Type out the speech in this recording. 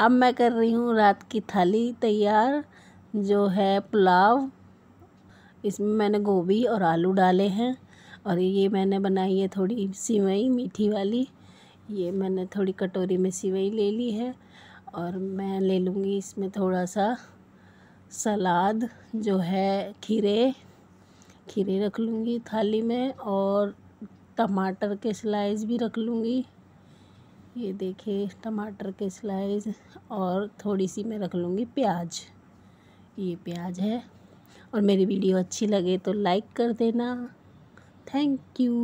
अब मैं कर रही हूँ रात की थाली तैयार जो है पुलाव इसमें मैंने गोभी और आलू डाले हैं और ये मैंने बनाई है थोड़ी सिवई मीठी वाली ये मैंने थोड़ी कटोरी में सिवई ले ली है और मैं ले लूँगी इसमें थोड़ा सा सलाद जो है खीरे खीरे रख लूँगी थाली में और टमाटर के स्लाइस भी रख लूँगी ये देखिए टमाटर के स्लाइस और थोड़ी सी मैं रख लूँगी प्याज ये प्याज है और मेरी वीडियो अच्छी लगे तो लाइक कर देना थैंक यू